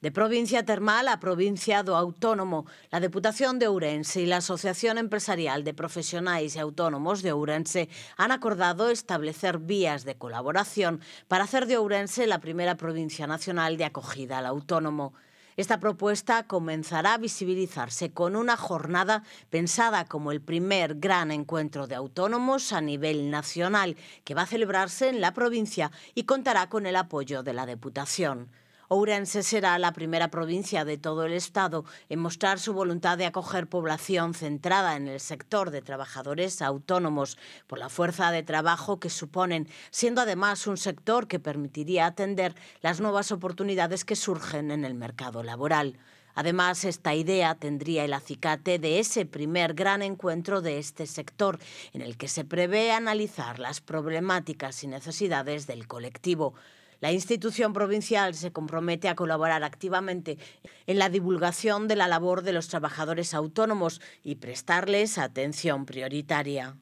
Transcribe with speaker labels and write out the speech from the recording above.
Speaker 1: De provincia termal a provincia do autónomo, la Diputación de Ourense y la Asociación Empresarial de Profesionales y Autónomos de Ourense han acordado establecer vías de colaboración para hacer de Ourense la primera provincia nacional de acogida al autónomo. Esta propuesta comenzará a visibilizarse con una jornada pensada como el primer gran encuentro de autónomos a nivel nacional, que va a celebrarse en la provincia y contará con el apoyo de la Diputación. Ourense será la primera provincia de todo el Estado en mostrar su voluntad de acoger población centrada en el sector de trabajadores autónomos por la fuerza de trabajo que suponen, siendo además un sector que permitiría atender las nuevas oportunidades que surgen en el mercado laboral. Además, esta idea tendría el acicate de ese primer gran encuentro de este sector, en el que se prevé analizar las problemáticas y necesidades del colectivo. La institución provincial se compromete a colaborar activamente en la divulgación de la labor de los trabajadores autónomos y prestarles atención prioritaria.